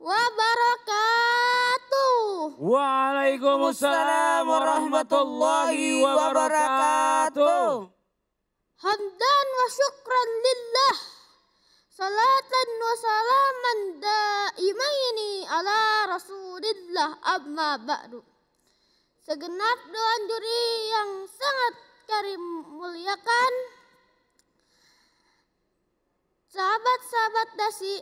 wabarakatuh. Waalaikumsalam warahmatullahi wabarakatuh. Hamdan wa syukran lillah. Salatan wa salaman daimaini ala rasulillah abma ba'du. Segenap doan juri yang sangat karim muliakan. Sahabat-sahabat dasi,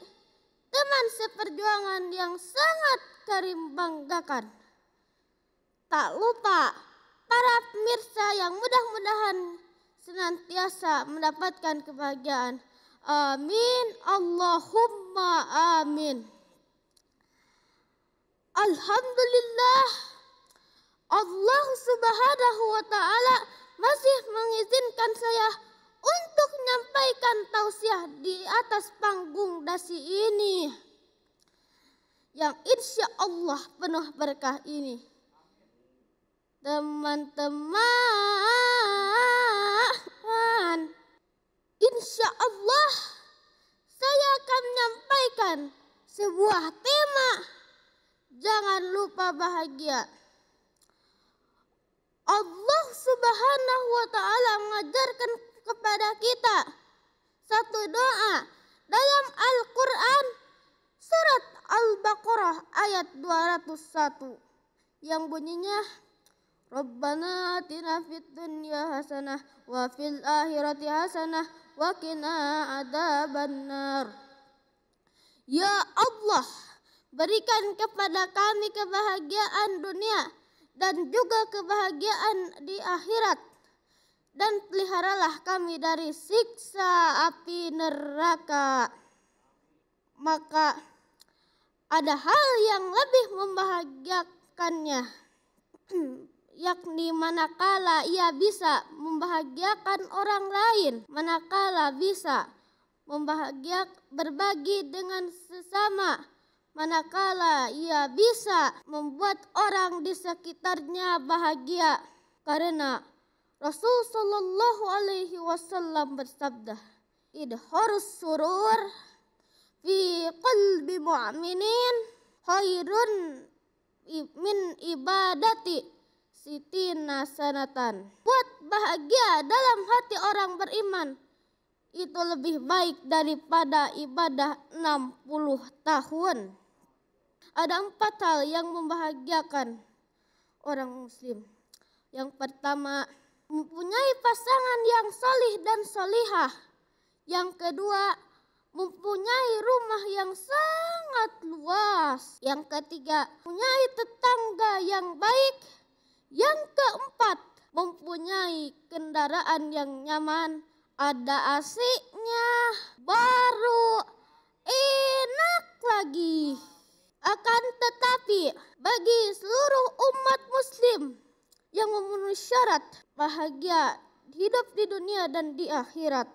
teman seperjuangan yang sangat Karim banggakan. Tak lupa para pemirsa yang mudah-mudahan senantiasa mendapatkan kebahagiaan. Amin. Allahumma amin. Alhamdulillah Allah subhanahu wa ta'ala masih mengizinkan saya untuk menyampaikan tausiah di atas panggung dasi ini yang insya Allah penuh berkah ini. Teman-teman, insya Allah saya akan menyampaikan sebuah tema. Jangan lupa bahagia. Allah subhanahu wa ta'ala mengajarkan kepada kita. Satu doa dalam Al-Quran surat Al-Baqarah ayat 201 yang bunyinya Rabbana atina fid dunya hasanah wa fil akhirati hasanah wa qina adzabannar. Ya Allah, berikan kepada kami kebahagiaan dunia dan juga kebahagiaan di akhirat dan peliharalah kami dari siksa api neraka. Maka ada hal yang lebih membahagiakannya, yakni manakala ia bisa membahagiakan orang lain, manakala bisa membahagiak berbagi dengan sesama, manakala ia bisa membuat orang di sekitarnya bahagia karena Rasul Shallallahu Alaihi Wasallam bersabda, "Idharus surur fi qalbi mu'minin khairun min ibadati sitina sanatan." Buat bahagia dalam hati orang beriman itu lebih baik daripada ibadah 60 tahun. Ada empat hal yang membahagiakan orang muslim. Yang pertama, mempunyai pasangan yang solih dan solihah. Yang kedua, mempunyai rumah yang sangat luas. Yang ketiga, mempunyai tetangga yang baik. Yang keempat, mempunyai kendaraan yang nyaman, ada asiknya, baru, enak lagi. Akan tetapi, bagi seluruh umat Muslim yang memenuhi syarat bahagia hidup di dunia dan di akhirat.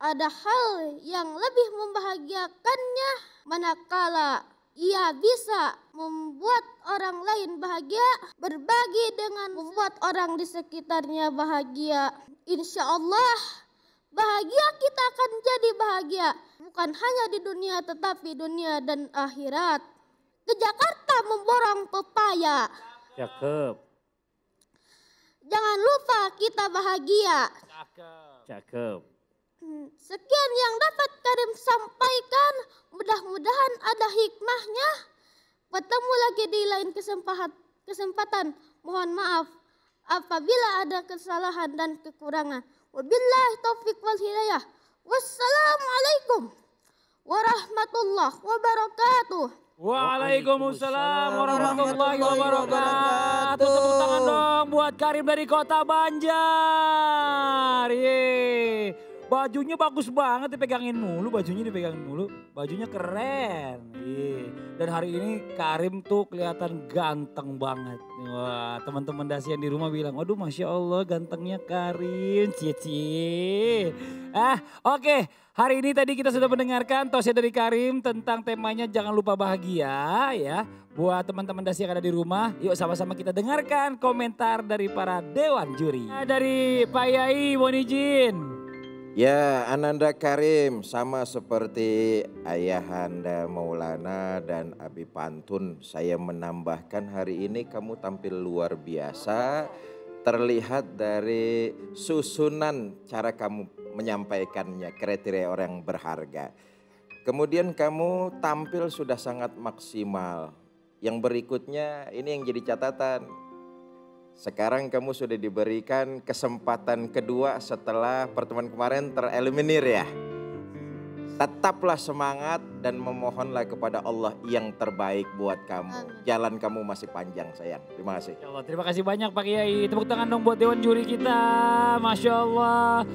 Ada hal yang lebih membahagiakannya manakala ia bisa membuat orang lain bahagia, berbagi dengan membuat orang di sekitarnya bahagia. Insya Allah bahagia kita akan jadi bahagia bukan hanya di dunia tetapi dunia dan akhirat. Ke Jakarta memborong pepaya. Cakep lupa kita bahagia. Cakep. Cakep. Hmm, sekian yang dapat Karim sampaikan. Mudah-mudahan ada hikmahnya. Bertemu lagi di lain kesempatan. kesempatan. Mohon maaf apabila ada kesalahan dan kekurangan. Wabillahi taufik wal hidayah. Wassalamualaikum warahmatullahi wabarakatuh. Waalaikumsalam warahmatullahi wabarakatuh. Tepuk tangan dong buat Karim dari Kota Banjar. Bajunya bagus banget dipegangin mulu, bajunya dipegangin mulu. Bajunya keren. Iya. Dan hari ini Karim tuh kelihatan ganteng banget. Wah, teman-teman dasi yang di rumah bilang, "Waduh, Masya Allah gantengnya Karim." Cie cie. Ah, oke. Okay. Hari ini tadi kita sudah mendengarkan tosnya dari Karim tentang temanya jangan lupa bahagia ya. Buat teman-teman dasi yang ada di rumah, yuk sama-sama kita dengarkan komentar dari para dewan juri. dari Pak Yai, Monijin. Ya, Ananda Karim sama seperti Ayahanda Maulana dan Abi Pantun, saya menambahkan hari ini kamu tampil luar biasa terlihat dari susunan cara kamu menyampaikannya, kriteria orang berharga. Kemudian kamu tampil sudah sangat maksimal. Yang berikutnya ini yang jadi catatan, sekarang kamu sudah diberikan kesempatan kedua setelah pertemuan kemarin tereliminir ya. Tetaplah semangat dan memohonlah kepada Allah yang terbaik buat kamu. Jalan kamu masih panjang sayang. Terima kasih. terima kasih banyak Pak Kiai. Tepuk tangan dong buat Dewan Juri kita. Masya Allah.